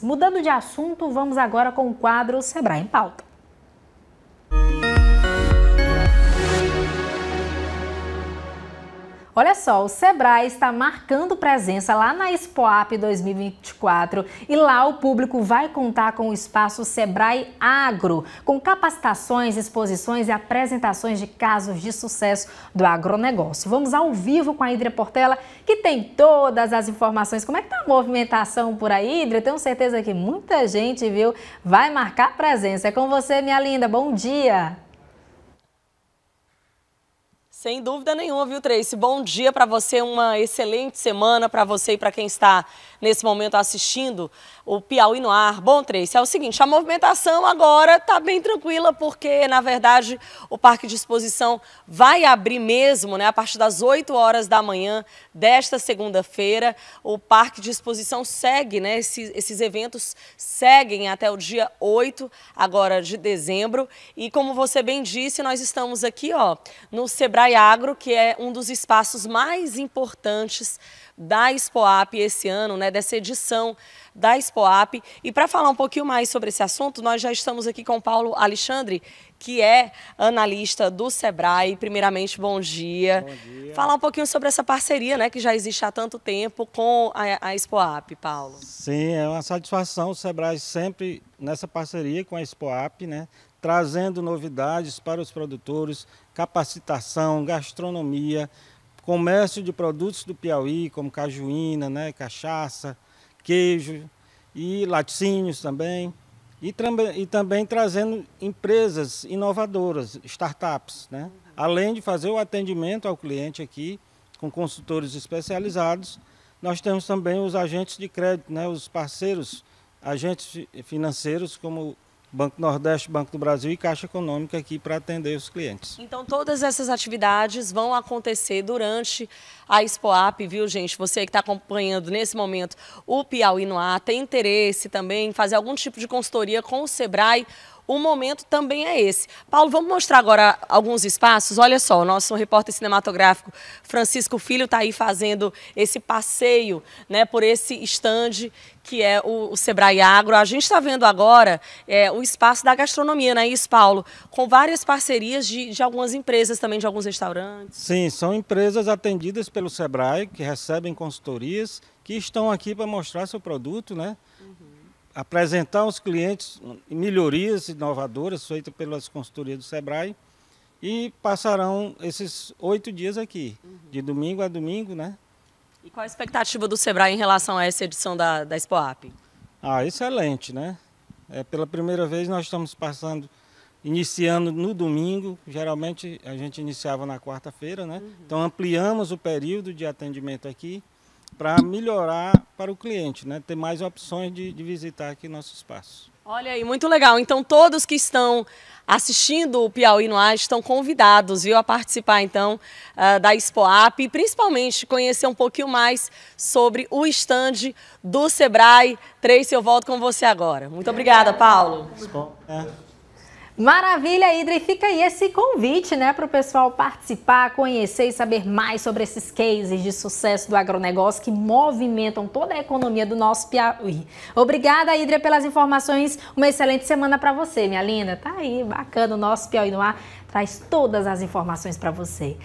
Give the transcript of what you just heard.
Mudando de assunto, vamos agora com o quadro Sebrae em Pauta. Olha só, o Sebrae está marcando presença lá na Expoap 2024 e lá o público vai contar com o espaço Sebrae Agro, com capacitações, exposições e apresentações de casos de sucesso do agronegócio. Vamos ao vivo com a Hidra Portela, que tem todas as informações. Como é que tá a movimentação por aí, Hidra? Tenho certeza que muita gente, viu, vai marcar presença. É com você, minha linda. Bom dia! Sem dúvida nenhuma, viu, Tracy? Bom dia para você, uma excelente semana para você e para quem está nesse momento assistindo o Piauí no ar. Bom, Trace, é o seguinte, a movimentação agora está bem tranquila, porque, na verdade, o Parque de Exposição vai abrir mesmo, né, a partir das 8 horas da manhã desta segunda-feira. O Parque de Exposição segue, né, esses, esses eventos seguem até o dia 8, agora de dezembro. E como você bem disse, nós estamos aqui, ó, no Sebrae Agro, que é um dos espaços mais importantes da Expoap esse ano, né, né, dessa edição da Expoap. E para falar um pouquinho mais sobre esse assunto, nós já estamos aqui com o Paulo Alexandre, que é analista do Sebrae. Primeiramente, bom dia. Bom dia. Falar um pouquinho sobre essa parceria né, que já existe há tanto tempo com a, a Expoap, Paulo. Sim, é uma satisfação o Sebrae sempre nessa parceria com a Expoap, né, trazendo novidades para os produtores, capacitação, gastronomia, comércio de produtos do Piauí, como cajuína, né, cachaça, queijo e laticínios também. E, e também trazendo empresas inovadoras, startups, né? Além de fazer o atendimento ao cliente aqui com consultores especializados, nós temos também os agentes de crédito, né? os parceiros, agentes financeiros como Banco Nordeste, Banco do Brasil e Caixa Econômica aqui para atender os clientes. Então todas essas atividades vão acontecer durante a Expoap, viu gente? Você que está acompanhando nesse momento o Piauí no ar, tem interesse também em fazer algum tipo de consultoria com o Sebrae, o momento também é esse. Paulo, vamos mostrar agora alguns espaços? Olha só, o nosso repórter cinematográfico Francisco Filho está aí fazendo esse passeio né, por esse estande que é o, o Sebrae Agro. A gente está vendo agora é, o espaço da gastronomia, não é isso, Paulo? Com várias parcerias de, de algumas empresas também, de alguns restaurantes. Sim, são empresas atendidas pelo Sebrae, que recebem consultorias, que estão aqui para mostrar seu produto, né? Uhum apresentar aos clientes melhorias inovadoras feitas pelas consultorias do Sebrae e passarão esses oito dias aqui, uhum. de domingo a domingo, né? E qual a expectativa do Sebrae em relação a essa edição da, da Ah, excelente, né? É, pela primeira vez nós estamos passando, iniciando no domingo, geralmente a gente iniciava na quarta-feira, né? Uhum. Então ampliamos o período de atendimento aqui para melhorar para o cliente, né? ter mais opções de, de visitar aqui nosso espaço. Olha aí, muito legal. Então todos que estão assistindo o Piauí no Ar estão convidados, viu, a participar então ah, da Expoap e principalmente conhecer um pouquinho mais sobre o estande do Sebrae. Trace, eu volto com você agora. Muito obrigada, Paulo. É. Maravilha, Idra, e fica aí esse convite, né, para o pessoal participar, conhecer e saber mais sobre esses cases de sucesso do agronegócio que movimentam toda a economia do nosso Piauí. Obrigada, Idra, pelas informações. Uma excelente semana para você, minha linda. Tá aí, bacana, o nosso Piauí no ar traz todas as informações para você.